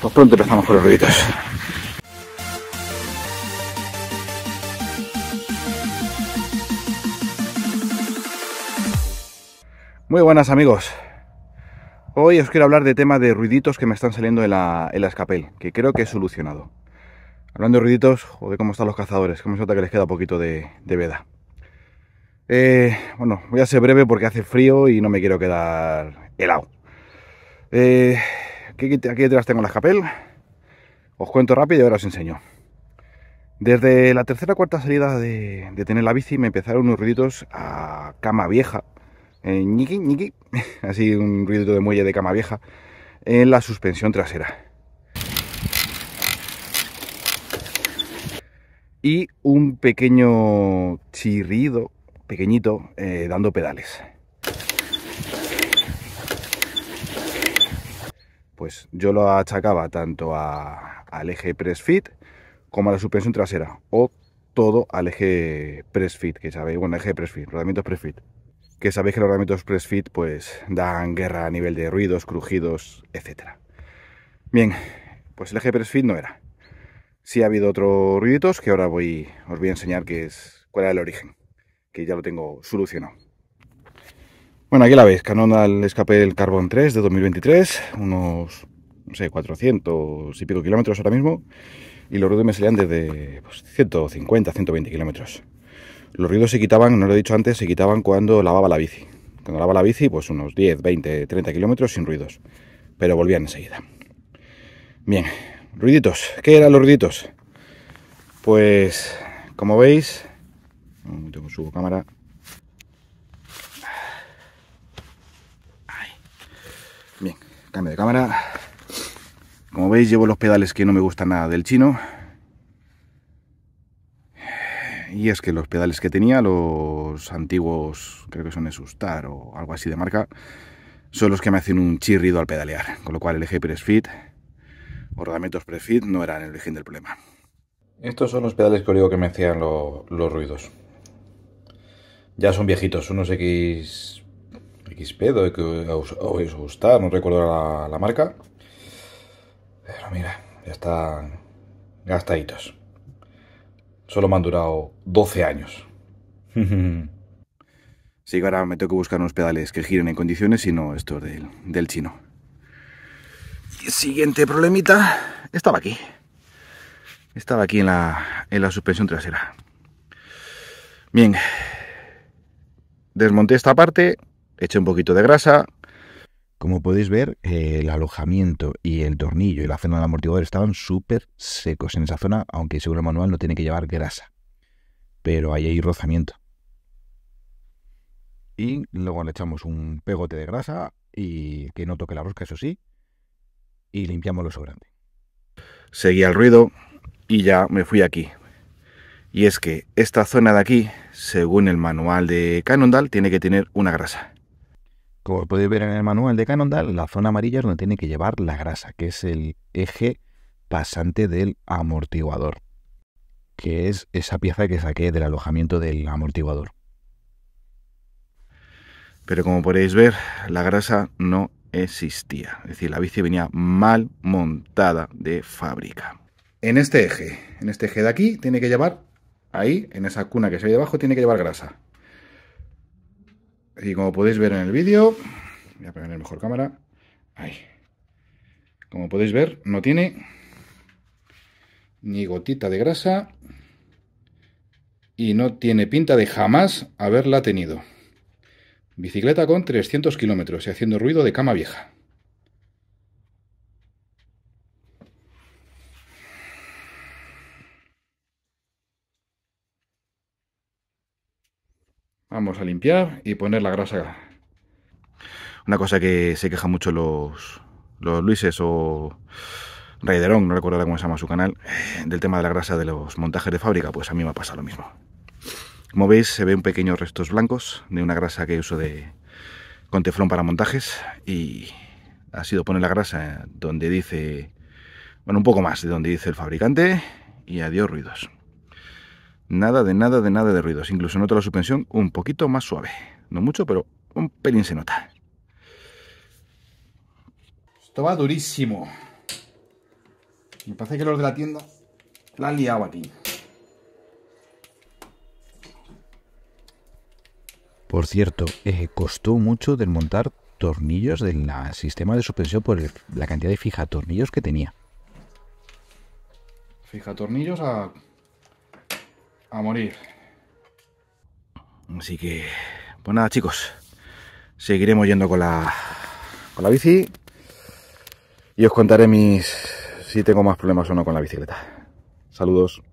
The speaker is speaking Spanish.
Pues pronto empezamos con los ruiditos. Muy buenas amigos. Hoy os quiero hablar de tema de ruiditos que me están saliendo en la, escapel, que creo que he solucionado. Hablando de ruiditos, de cómo están los cazadores, cómo se nota que les queda poquito de, veda. Eh, bueno, voy a ser breve porque hace frío y no me quiero quedar helado. Eh, Aquí, detrás tengo la escapel. Os cuento rápido y ahora os enseño. Desde la tercera o cuarta salida de, tener la bici me empezaron unos ruiditos a cama vieja. niqui eh, ñiqui, Así un ruidito de muelle de cama vieja. En la suspensión trasera. Y un pequeño chirrido, pequeñito, eh, dando pedales. Pues yo lo achacaba tanto al eje press como a la suspensión trasera o todo al eje press que sabéis, bueno, eje press fit, rodamientos press que sabéis que los rodamientos press pues dan guerra a nivel de ruidos, crujidos, etcétera. Bien, pues el eje press no era. Sí ha habido otros ruiditos que ahora voy, os voy a enseñar que es, cuál era el origen, que ya lo tengo solucionado. Bueno, aquí la veis, Canon al escape del Carbon 3 de 2023, unos, no sé, 400 y pico kilómetros ahora mismo, y los ruidos me salían desde 150, pues, 120 kilómetros. Los ruidos se quitaban, no lo he dicho antes, se quitaban cuando lavaba la bici. Cuando lavaba la bici, pues unos 10, 20, 30 kilómetros sin ruidos, pero volvían enseguida. Bien, ruiditos, ¿qué eran los ruiditos? Pues, como veis, tengo subo cámara, de cámara. Como veis, llevo los pedales que no me gustan nada del chino. Y es que los pedales que tenía, los antiguos, creo que son Esustar o algo así de marca, son los que me hacen un chirrido al pedalear. Con lo cual el eje Presfit o rodamientos no eran el origen del problema. Estos son los pedales que os que me hacían los ruidos. Ya son viejitos, unos X Xpedo, eh, que os, gusta, no recuerdo la, marca. Pero mira, ya están gastaditos. Solo me han durado 12 años. Sí, ahora me tengo que buscar unos pedales que giren en condiciones y no estos del, del chino. Y el siguiente problemita estaba aquí. Estaba aquí en la, en la suspensión trasera. Bien. Desmonté esta parte eché un poquito de grasa. Como podéis ver, el alojamiento y el tornillo y la zona del amortiguador estaban súper secos en esa zona, aunque según el manual no tiene que llevar grasa. Pero ahí hay rozamiento. Y luego le echamos un pegote de grasa y que no toque la rosca, eso sí, y limpiamos lo sobrante. Seguía el ruido y ya me fui aquí. Y es que esta zona de aquí, según el manual de Canondal, tiene que tener una grasa. Como podéis ver en el manual de Canondal, la zona amarilla es donde tiene que llevar la grasa, que es el eje pasante del amortiguador, que es esa pieza que saqué del alojamiento del amortiguador. Pero como podéis ver, la grasa no existía, es decir, la bici venía mal montada de fábrica. En este eje, en este eje de aquí, tiene que llevar, ahí, en esa cuna que se ve debajo, tiene que llevar grasa. Y como podéis ver en el vídeo, voy a poner mejor cámara. Ahí. Como podéis ver, no tiene ni gotita de grasa y no tiene pinta de jamás haberla tenido. Bicicleta con 300 kilómetros y haciendo ruido de cama vieja. Vamos a limpiar y poner la grasa. Una cosa que se quejan mucho los, los Luises o Raiderón, no recuerdo cómo se llama su canal, eh, del tema de la grasa de los montajes de fábrica, pues a mí me ha pasado lo mismo. Como veis, se ven pequeños restos blancos de una grasa que uso de, con teflón para montajes y ha sido poner la grasa donde dice, bueno, un poco más de donde dice el fabricante y adiós ruidos. Nada de nada de nada de ruidos. Incluso noto la suspensión un poquito más suave. No mucho, pero un pelín se nota. Esto va durísimo. Me parece que los de la tienda la han liado aquí. Por cierto, eh, costó mucho desmontar tornillos del sistema de suspensión por la cantidad de fijatornillos que tenía. Fijatornillos a a morir. Así que, pues nada chicos, seguiremos yendo con la, con la bici y os contaré mis si tengo más problemas o no con la bicicleta. Saludos.